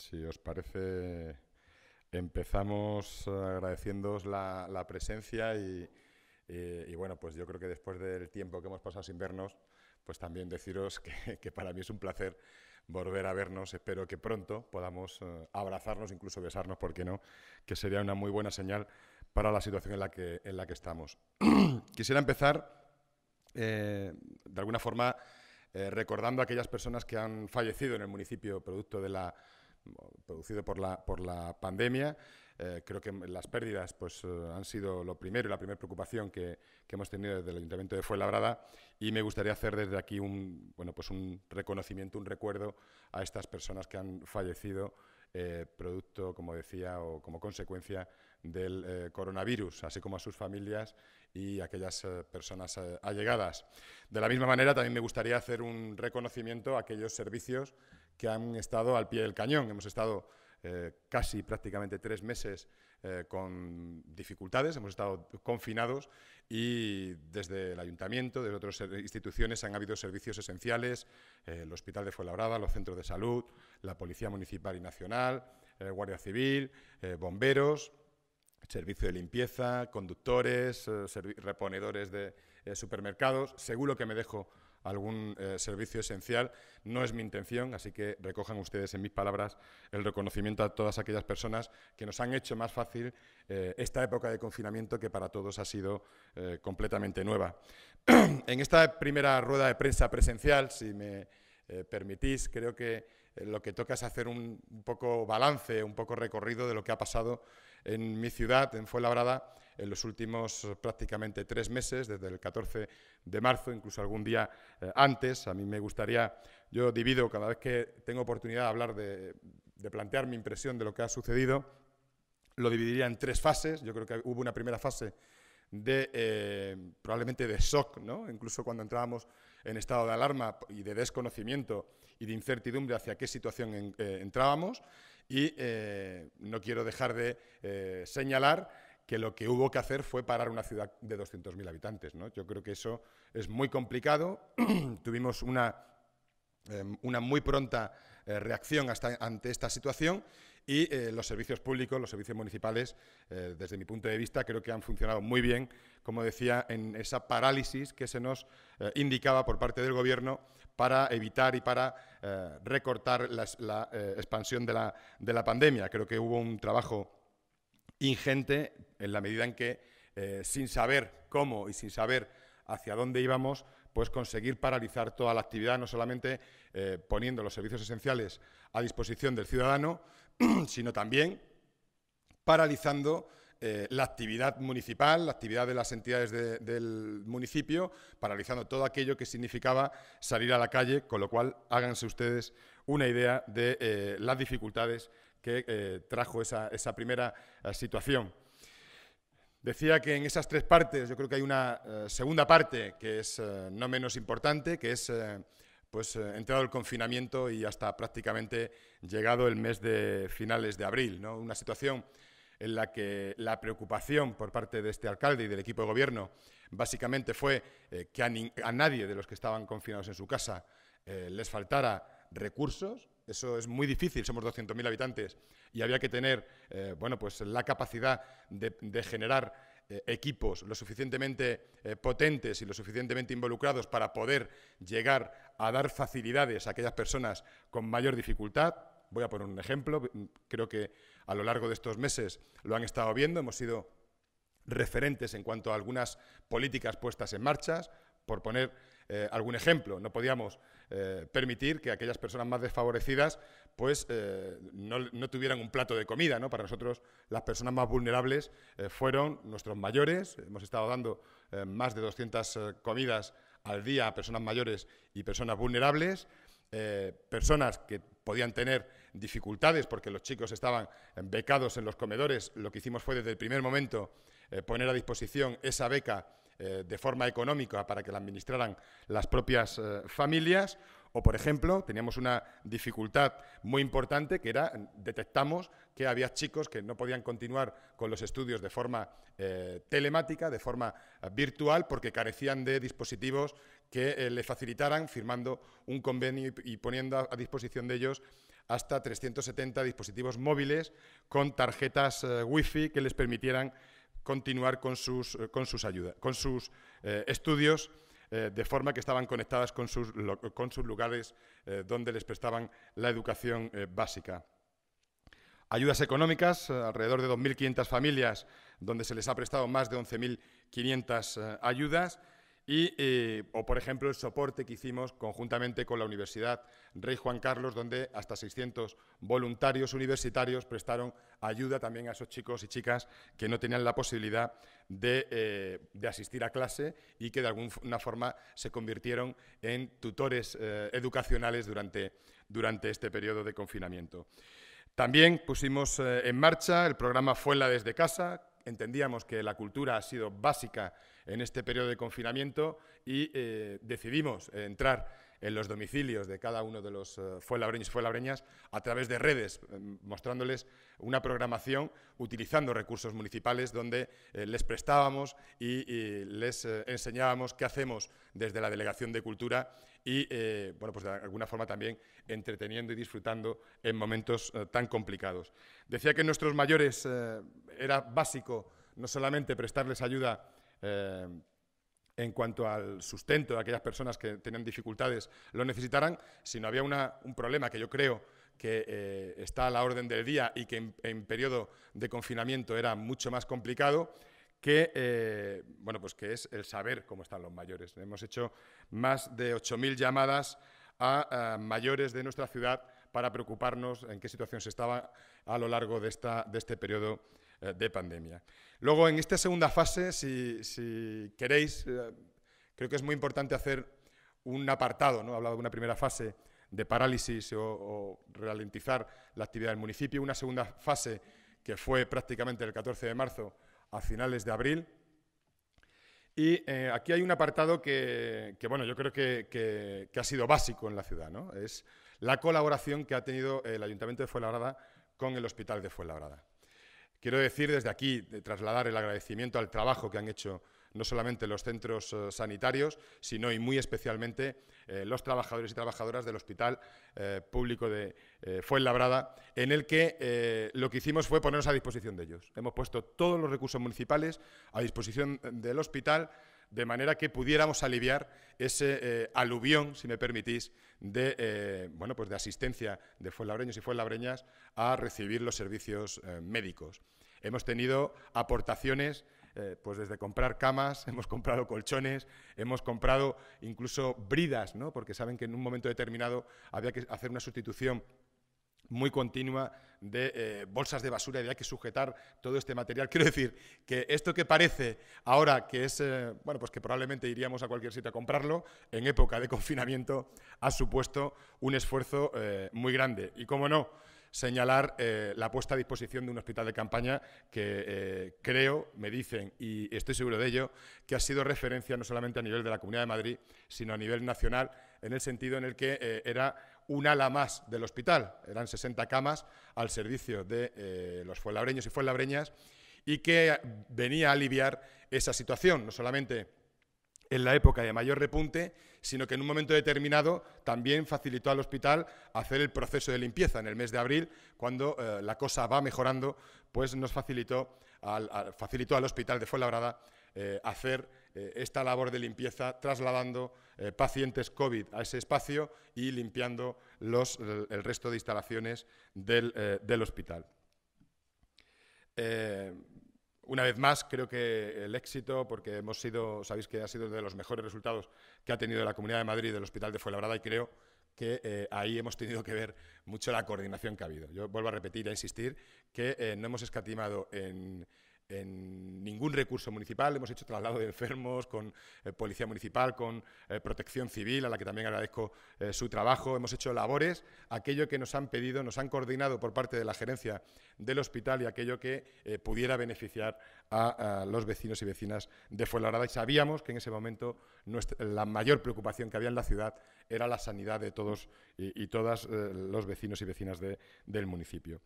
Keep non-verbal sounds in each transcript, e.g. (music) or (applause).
Si os parece, empezamos eh, agradeciéndoos la, presencia y, bueno, pues yo creo que después del tiempo que hemos pasado sin vernos, pues también deciros que, (laughs) para mí es un placer volver a vernos. Espero que pronto podamos eh, abrazarnos, incluso besarnos, porque no? Que sería una muy buena señal para la situación en la que, en la que estamos. (clears throat) Quisiera empezar, eh, de alguna forma, recordando a aquellas personas que han fallecido en el municipio producto de la producido por la, pandemia. Eh, creo que las pérdidas pues, eh, han sido lo primero y la primera preocupación que, hemos tenido desde el Ayuntamiento de Fuenlabrada y me gustaría hacer desde aquí un, bueno, pues un reconocimiento, un recuerdo a estas personas que han fallecido eh, producto, como decía, o como consecuencia del coronavirus, así como a sus familias y a aquellas personas allegadas. De la misma manera, también me gustaría hacer un reconocimiento a aquellos servicios que han estado al pie del cañón. Hemos estado eh, casi prácticamente tres meses eh, con dificultades, hemos estado confinados y desde el ayuntamiento, desde otras instituciones han habido servicios esenciales, eh, el hospital de Fuenlabrada, los centros de salud, la Policía Municipal y Nacional, Guardia Civil, bomberos, servicio de limpieza, conductores, reponedores de supermercados, seguro que me dejo algún eh, servicio esencial. No es mi intención, así que recojan ustedes en mis palabras el reconocimiento a todas aquellas personas que nos han hecho más fácil eh, esta época de confinamiento que para todos ha sido eh, completamente nueva. (clears throat) en esta primera rueda de prensa presencial, si me permitís, creo que lo que toca es hacer un, poco balance, un poco recorrido de lo que ha pasado en mi ciudad, en Fuenlabrada, en los últimos eh, prácticamente tres meses, desde el 14 de marzo, incluso algún día eh, antes. A mí me gustaría, yo divido cada vez que tengo oportunidad de hablar de, plantear mi impresión de lo que ha sucedido, lo dividiría en tres fases. Yo creo que hubo una primera fase de eh, probablemente de shock, ¿no? incluso cuando entrábamos en estado de alarma y de desconocimiento y de incertidumbre hacia qué situación entrábamos. Y no quiero dejar de señalar que lo que hubo que hacer fue parar una ciudad de 200.000 habitantes. Yo creo que eso es muy complicado. (clears throat) Tuvimos una, em, una muy pronta eh, reacción hasta, ante esta situación y eh, los servicios públicos, los servicios municipales, eh, desde mi punto de vista, creo que han funcionado muy bien, como decía, en esa parálisis que se nos indicaba por parte del Gobierno para evitar y para recortar la, expansión de la, de la pandemia. Creo que hubo un trabajo ingente en la medida en que, eh, sin saber cómo y sin saber hacia dónde íbamos, pues conseguir paralizar toda la actividad, no solamente eh, poniendo los servicios esenciales a disposición del ciudadano, (clears throat) sino también paralizando eh, la actividad municipal, la actividad de las entidades del municipio, paralizando todo aquello que significaba salir a la calle, con lo cual háganse ustedes una idea de las dificultades que eh, trajo esa, primera eh, situación. Decía que en esas tres partes yo creo que hay una eh, segunda parte que es no menos importante, que es pues entrado el confinamiento y hasta prácticamente llegado el mes de finales de abril, ¿no? una situación en la que la preocupación por parte de este alcalde y del equipo de gobierno básicamente fue que a nadie de los que estaban confinados en su casa les faltara recursos, eso es muy difícil, somos 200.000 habitantes y había que tener eh, bueno, pues la capacidad de, generar eh, equipos lo suficientemente eh, potentes y lo suficientemente involucrados para poder llegar a dar facilidades a aquellas personas con mayor dificultad. Voy a poner un ejemplo, creo que a lo largo de estos meses lo han estado viendo, hemos sido referentes en cuanto a algunas políticas puestas en marcha, por poner algún ejemplo. No podíamos eh, permitir que aquellas personas más desfavorecidas pues eh, no, tuvieran un plato de comida. ¿no? Para nosotros las personas más vulnerables eh, fueron nuestros mayores. Hemos estado dando más de 200 comidas al día a personas mayores y personas vulnerables. personas que podían tener dificultades porque los chicos estaban becados en los comedores. Lo que hicimos fue desde el primer momento poner a disposición esa beca eh, de forma económica para que la administraran las propias eh, familias. O, por ejemplo, teníamos una dificultad muy importante que era, detectamos que había chicos que no podían continuar con los estudios de forma eh, telemática, de forma virtual, porque carecían de dispositivos que les le facilitaran firmando un convenio y, poniendo a, disposición de ellos hasta 370 dispositivos móviles con tarjetas wifi que les permitieran continuar con sus, eh, con sus, con sus eh, estudios eh, de forma que estaban conectadas con sus, lugares donde les prestaban la educación básica. Ayudas económicas, alrededor de 2.500 familias donde se les ha prestado más de 11.500 ayudas. Y, eh, o, por ejemplo, el soporte que hicimos conjuntamente con la Universidad Rey Juan Carlos, donde hasta 600 voluntarios universitarios prestaron ayuda también a esos chicos y chicas que no tenían la posibilidad de, eh, asistir a clase y que de alguna forma se convirtieron en tutores eh, educacionales durante, durante este periodo de confinamiento. También pusimos en marcha el programa Fuela desde casa, entendíamos que la cultura ha sido básica en este periodo de confinamiento y eh, decidimos eh, entrar en los domicilios de cada uno de los fue eh, fuelabreños y fuelabreñas a través de redes, mostrándoles una programación utilizando recursos municipales donde les prestábamos y les enseñábamos qué hacemos desde la Delegación de Cultura y, eh, bueno, pues de alguna forma también entreteniendo y disfrutando en momentos eh, tan complicados. Decía que en nuestros mayores eh, era básico no solamente prestarles ayuda en cuanto al sustento de aquellas personas que tenían dificultades, lo necesitaran, sino había un problema que yo creo que está a la orden del día y que en, periodo de confinamiento era mucho más complicado, que, eh, bueno, pues que es el saber cómo están los mayores. Hemos hecho más de 8.000 llamadas a, mayores de nuestra ciudad para preocuparnos en qué situación se estaba a lo largo de, esta, de este periodo eh, de pandemia. Luego, en esta segunda fase, si, queréis, eh, creo que es muy importante hacer un apartado, ¿no? he hablado de una primera fase de parálisis o, o ralentizar la actividad del municipio, una segunda fase que fue prácticamente el 14 de marzo, a finales de abril. Y eh, aquí hay un apartado que, bueno, yo creo que, ha sido básico en la ciudad, ¿no? Es la colaboración que ha tenido el Ayuntamiento de Fuenlabrada con el Hospital de Fuenlabrada. Quiero decir desde aquí, trasladar el agradecimiento al trabajo que han hecho no solamente los centros eh, sanitarios, sino y muy especialmente eh, los trabajadores y trabajadoras del Hospital eh, Público de Fuenlabrada, en el que lo que hicimos fue ponernos a disposición de ellos. Hemos puesto todos los recursos municipales a disposición del hospital de manera que pudiéramos aliviar ese aluvión, si me permitís, de, bueno, pues de asistencia de fuenlabreños y fuenlabreñas a recibir los servicios médicos. Hemos tenido aportaciones eh, pues desde comprar camas, (laughs) hemos comprado colchones, hemos comprado incluso bridas, ¿no? porque saben que en un momento determinado había que hacer una sustitución muy continua de eh, bolsas de basura y había que sujetar todo este material. Quiero decir que esto que parece ahora que es, eh, bueno, pues que probablemente iríamos a cualquier sitio a comprarlo, en época de (laughs) confinamiento ha supuesto un esfuerzo muy grande. Y cómo no, señalar eh, la puesta a disposición de un hospital de campaña que eh, creo, me dicen, y estoy seguro de ello, que ha sido referencia no solamente a nivel de la Comunidad de Madrid, sino a nivel nacional, en el sentido en el que eh, era un ala más del hospital. Eran 60 camas al servicio de los fuenlabreños y fuenlabreñas y que venía a aliviar esa situación, no solamente en la época de mayor repunte, sino que en un momento determinado también facilitó al hospital hacer el proceso de limpieza en el mes de abril, cuando eh, la cosa va mejorando, pues nos facilitó al, facilitó al hospital de Fuenlabrada eh, hacer eh, esta labor de limpieza trasladando pacientes COVID a ese espacio y limpiando el, resto de instalaciones del, del hospital. Una vez más, creo que el éxito, porque hemos sido, sabéis que ha sido uno de los mejores resultados que ha tenido la Comunidad de Madrid del Hospital de Fuenlabrada y creo que eh, ahí hemos tenido que ver mucho la coordinación que ha habido. Yo vuelvo a repetir a e insistir que eh, no hemos escatimado en, en ningún recurso municipal, hemos hecho traslado de enfermos con eh, policía municipal, con eh, protección civil, a la que también agradezco eh, su trabajo, hemos hecho labores, aquello que nos han pedido, nos han coordinado por parte de la gerencia del hospital y aquello que pudiera beneficiar a, los vecinos y vecinas de Fuenlabrada y sabíamos que en ese momento la mayor preocupación que había en la ciudad era la sanidad de todos y, todas los vecinos y vecinas del municipio.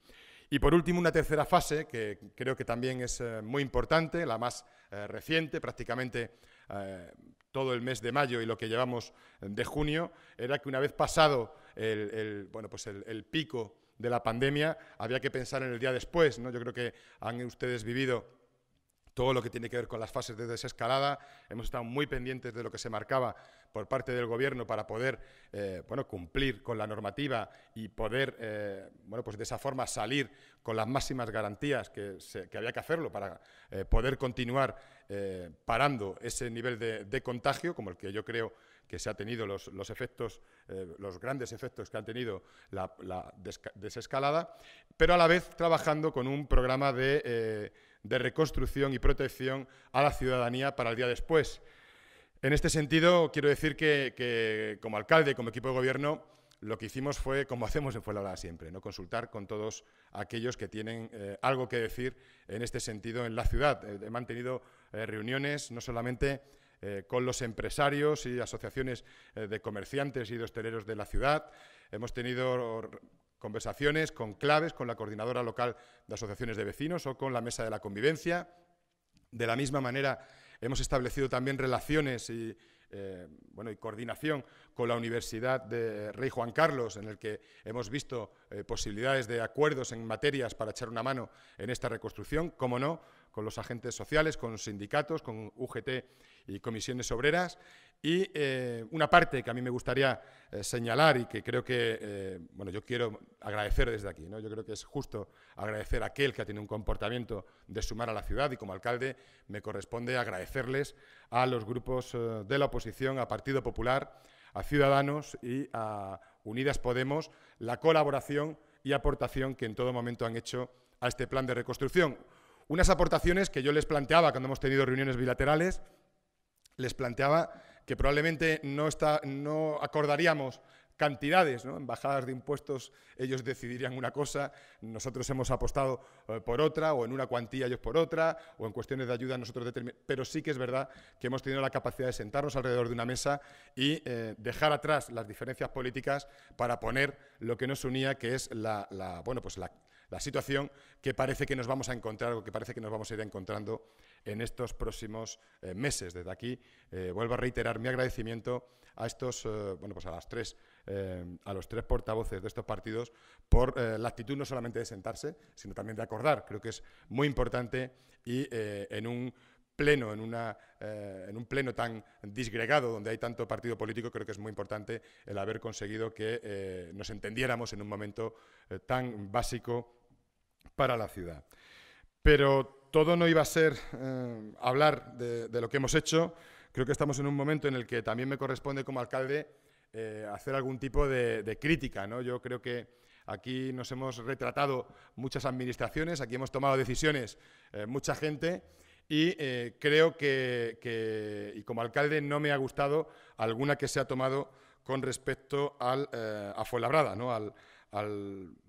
Y por último, una tercera fase que creo que también es eh, muy importante, la más eh, reciente, prácticamente eh, todo el mes de mayo y lo que llevamos de junio, era que una vez pasado el, bueno, pues el, pico de la pandemia, había que pensar en el día después. ¿no? Yo creo que han ustedes vivido todo lo que tiene que ver con las fases de desescalada. Hemos estado muy pendientes de lo que se marcaba por parte del Gobierno para poder eh, bueno, cumplir con la normativa y poder, eh, bueno, pues de esa forma salir con las máximas garantías que, había que hacerlo para eh, poder continuar parando ese nivel de, contagio, como el que yo creo que se ha tenido los, los efectos, los grandes efectos que han tenido la desescalada, pero a la vez trabajando con un programa de de reconstrucción y protección a la ciudadanía para el día después. En este sentido, quiero decir que, como alcalde y como equipo de gobierno, lo que hicimos fue, como hacemos en Fuenlabrada siempre, ¿no? consultar con todos aquellos que tienen eh, algo que decir en este sentido en la ciudad. Eh, he mantenido eh, reuniones no solamente con los empresarios y asociaciones de comerciantes y de hosteleros de la ciudad, hemos tenido Conversaciones con claves, con la coordinadora local de asociaciones de vecinos o con la mesa de la convivencia. De la misma manera, hemos establecido también relaciones y, eh, bueno, y coordinación con la Universidad de Rey Juan Carlos, en el que hemos visto eh, posibilidades de acuerdos en materias para echar una mano en esta reconstrucción, como no, con los agentes sociales, con sindicatos, con UGT y comisiones obreras. Y eh, una parte que a mí me gustaría eh, señalar y que creo que, eh, bueno, yo quiero agradecer desde aquí, ¿no? yo creo que es justo agradecer a aquel que ha tenido un comportamiento de sumar a la ciudad y como alcalde me corresponde agradecerles a los grupos de la oposición, a Partido Popular, a Ciudadanos y a Unidas Podemos la colaboración y aportación que en todo momento han hecho a este plan de reconstrucción. Unas aportaciones que yo les planteaba cuando hemos tenido reuniones bilaterales les planteaba que probablemente no, acordaríamos cantidades, ¿no? en bajadas de impuestos ellos decidirían una cosa, nosotros hemos apostado eh, por otra, o en una cuantía ellos por otra, o en cuestiones de ayuda nosotros determinamos, pero sí que es verdad que hemos tenido la capacidad de sentarnos alrededor de una mesa y eh, dejar atrás las diferencias políticas para poner lo que nos unía, que es la, bueno, pues la situación que parece que nos vamos a encontrar o que parece que nos vamos a ir encontrando en estos próximos eh, meses. Desde aquí eh, vuelvo a reiterar mi agradecimiento a estos, eh, bueno, pues a las tres, a los tres portavoces de estos partidos por la actitud no solamente de sentarse, sino también de acordar. Creo que es muy importante y en un pleno, en, una, en un pleno tan disgregado donde hay tanto partido político, creo que es muy importante el haber conseguido que nos entendiéramos en un momento tan básico para la ciudad. Pero todo no iba a ser eh, hablar de, lo que hemos hecho. Creo que estamos en un momento en el que también me corresponde como alcalde eh, hacer algún tipo de, crítica. ¿no? Yo creo que Aquí nos hemos retratado muchas administraciones, aquí hemos tomado decisiones eh, mucha gente y creo que, y como alcalde, no me ha gustado alguna que se ha tomado con respecto a Fuenlabrada, ¿no?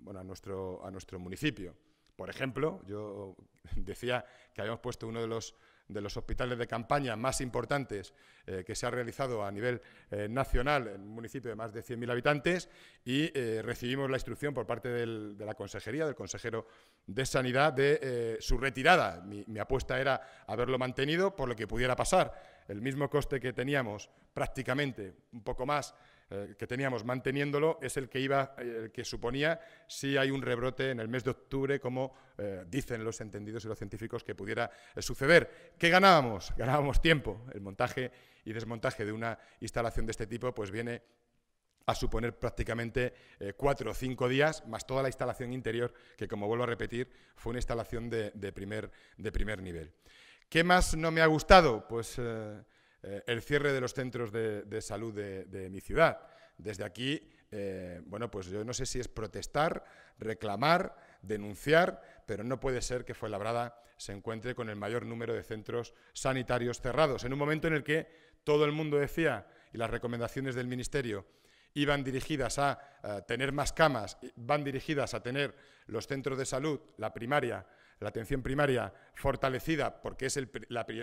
bueno, a nuestro municipio. Por ejemplo, yo decía que habíamos puesto uno de los, de los hospitales de campaña más importantes eh, que se ha realizado a nivel eh, nacional en un municipio de más de 100.000 habitantes y eh, recibimos la instrucción por parte de la consejería, del consejero de Sanidad, de su retirada. Mi, mi apuesta era haberlo mantenido por lo que pudiera pasar. El mismo coste que teníamos prácticamente, un poco más, eh, que teníamos manteniéndolo es el que iba, que suponía si hay un rebrote en el mes de octubre, como eh, dicen los entendidos y los científicos que pudiera eh, suceder. ¿Qué ganábamos? (laughs) Ganábamos tiempo. El montaje y desmontaje de una instalación de este tipo, pues viene a suponer prácticamente cuatro o cinco días, más toda la instalación interior, que como vuelvo a repetir, fue una instalación de, primer, de primer, nivel. ¿Qué más no me ha gustado? Pues eh, el cierre de los centros de, salud de, mi ciudad. Desde aquí, eh, bueno, pues yo no sé si es protestar, reclamar, denunciar, pero no puede ser que Fuenlabrada se encuentre con el mayor número de centros sanitarios cerrados, en un momento en el que todo el mundo decía, y las recomendaciones del Ministerio iban dirigidas a, a tener más camas, van dirigidas a tener los centros de salud, la primaria, la atención primaria fortalecida, porque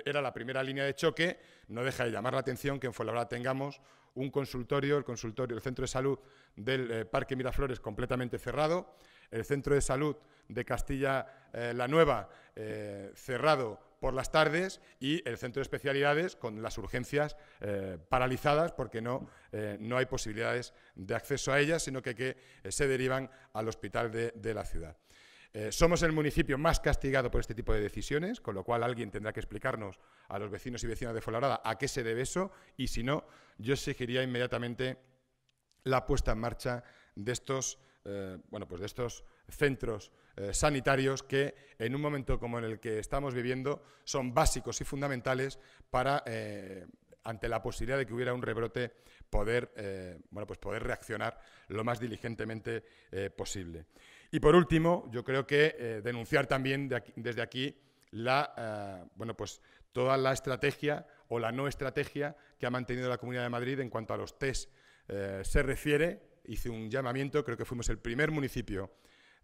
era la primera línea de choque, no deja de llamar la atención que en Fuenlabrada tengamos un consultorio, el consultorio, el centro de salud del eh, Parque Miraflores completamente cerrado, el centro de salud de Castilla eh, la Nueva eh, cerrado por las tardes y el centro de especialidades con las urgencias paralizadas porque no, no hay posibilidades de acceso a ellas, sino que, se derivan al hospital de la ciudad. Eh, somos el municipio más castigado por este tipo de decisiones, con lo cual alguien tendrá que explicarnos a los vecinos y vecinas de Fuenlabrada a qué se debe eso y si no, yo exigiría inmediatamente la puesta en marcha de estos, eh, pues de estos centros eh, sanitarios que en un momento como el que estamos viviendo son básicos y fundamentales para ante la posibilidad de que hubiera un rebrote, poder, pues poder reaccionar lo más diligentemente posible. Y por último, yo creo que eh, denunciar también desde aquí la, eh, bueno, pues toda la estrategia o la no estrategia que ha mantenido la Comunidad de Madrid en cuanto a los test eh, se refiere. Hice un llamamiento, creo que fuimos el primer municipio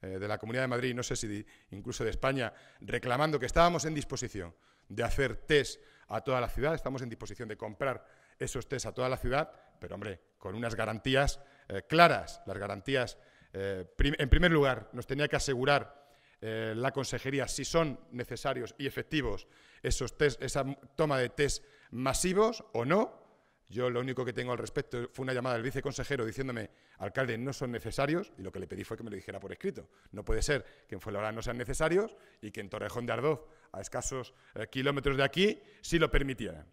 de la Comunidad de Madrid, no sé si incluso de España, reclamando que estábamos en disposición de hacer test a toda la ciudad, estamos en disposición de comprar esos test a toda la ciudad, pero hombre, con unas garantías claras, las garantías eh, en primer lugar, nos tenía que asegurar eh, la consejería si son necesarios y efectivos esos test, esa toma de test masivos o no. Yo lo único que tengo al respecto fue una llamada del viceconsejero diciéndome, alcalde, no son necesarios, y lo que le pedí fue que me lo dijera por escrito. No puede ser que en Fuenlabrada no sean necesarios y que en Torrejón de Ardoz, a escasos eh, kilómetros de aquí, sí lo permitieran.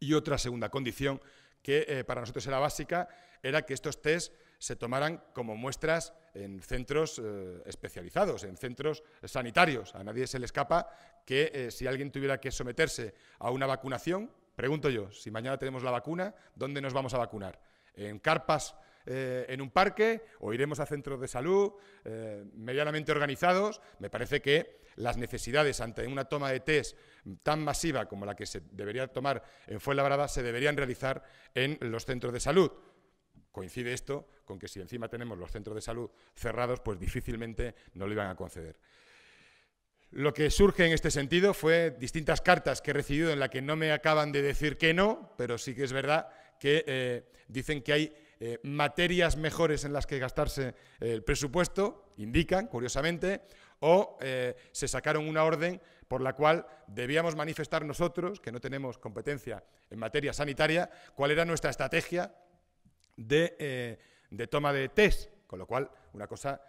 Y otra segunda condición que eh, para nosotros era básica, era que estos test se tomaran como muestras en centros eh, especializados, en centros sanitarios. A nadie se le escapa que eh, si alguien tuviera que someterse a una vacunación, pregunto yo, si mañana tenemos la vacuna, ¿dónde nos vamos a vacunar? ¿En carpas eh, en un parque o iremos a centros de salud eh, medianamente organizados. Me parece que las necesidades ante una toma de test tan masiva como la que se debería tomar en Fuenlabrada se deberían realizar en los centros de salud. Coincide esto con que si encima tenemos los centros de salud cerrados, pues difícilmente no lo iban a conceder. Lo que surge en este sentido fue distintas cartas que he recibido en las que no me acaban de decir que no, pero sí que es verdad que eh, dicen que hay eh, materias mejores en las que gastarse el presupuesto, indican, curiosamente, o eh, se sacaron una orden por la cual debíamos manifestar nosotros, que no tenemos competencia en materia sanitaria, cuál era nuestra estrategia de, eh, toma de test. Con lo cual, una cosa,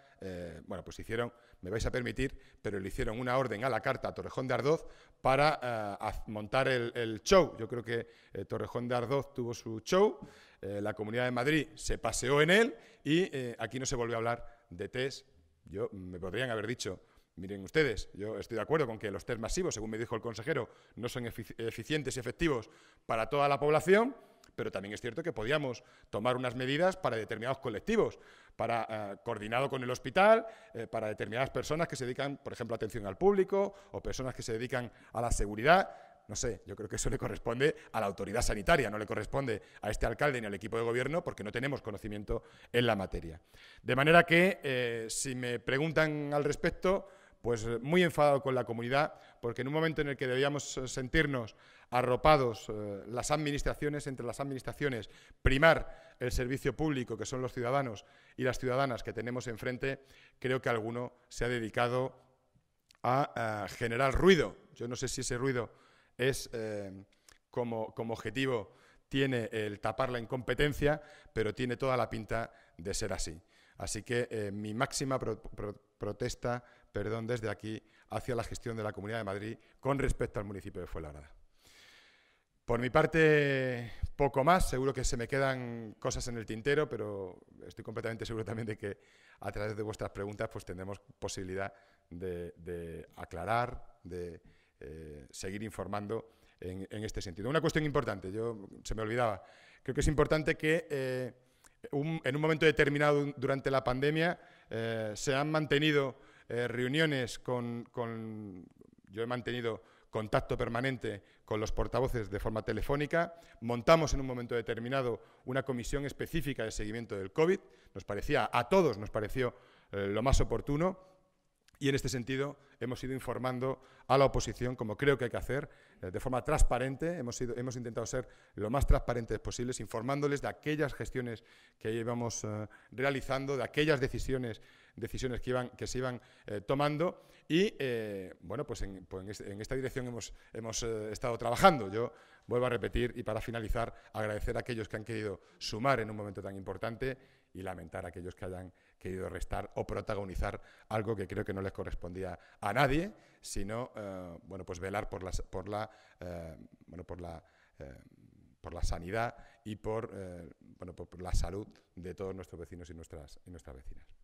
bueno, pues hicieron, me vais a permitir, pero le hicieron una orden a la carta a Torrejón de Ardoz para montar el, el, show. Yo creo que Torrejón de Ardoz tuvo su show eh, la Comunidad de Madrid se paseó en él y eh, aquí no se volvió a hablar de test. Yo mm, me podrían haber dicho, miren ustedes, yo estoy de acuerdo con que los test masivos, según me dijo el consejero, no son eficientes y efectivos para toda la población, pero también es cierto que podíamos tomar unas medidas para determinados colectivos, para eh, coordinado con el hospital, para determinadas personas que se dedican, por ejemplo, a atención al público o personas que se dedican a la seguridad no sé, yo creo que eso le corresponde a la autoridad sanitaria, no le corresponde a este alcalde ni al equipo de gobierno porque no tenemos conocimiento en la materia. De manera que, eh, si me preguntan al respecto, pues muy enfadado con la comunidad, porque en un momento en el que debíamos eh, sentirnos arropados eh, las administraciones, entre las administraciones, primar el servicio público, que son los ciudadanos y las ciudadanas que tenemos enfrente, creo que alguno se ha dedicado a generar ruido. Yo no sé si ese ruido es eh, como, como objetivo tiene el tapar la incompetencia, pero tiene toda la pinta de ser así. Así que eh, mi máxima protesta, perdón, desde aquí hacia la gestión de la Comunidad de Madrid con respecto al municipio de Fuenlabrada. Por mi parte, poco más. Seguro que se me quedan cosas en el tintero, pero estoy completamente seguro también de que a través de vuestras preguntas pues tendremos posibilidad de, de aclarar, de eh, seguir informando en, este sentido. Una cuestión importante, yo se me olvidaba, creo que es importante que eh, en un momento determinado durante la pandemia eh, se han mantenido reuniones con, yo he mantenido contacto permanente con los portavoces de forma telefónica. Montamos en un momento determinado una comisión específica de seguimiento del COVID. Nos parecía, a todos nos pareció lo más oportuno. Y en este sentido hemos ido informando a la oposición, como creo que hay que hacer, eh, de forma transparente. Hemos, hemos intentado ser lo más transparentes posibles, informándoles de aquellas gestiones que íbamos eh, realizando, de aquellas decisiones, decisiones que, se iban eh, tomando. Y bueno, pues, pues en, esta dirección hemos, hemos estado trabajando. Yo vuelvo a repetir y para finalizar agradecer a aquellos que han querido sumar en un momento tan importante y lamentar a aquellos que hayan querido restar o protagonizar algo que creo que no les correspondía a nadie, sino eh, bueno, pues velar por, por la, eh, bueno, por la, eh, por la sanidad y por, bueno, por, la salud de todos nuestros vecinos y nuestras, y nuestras vecinas.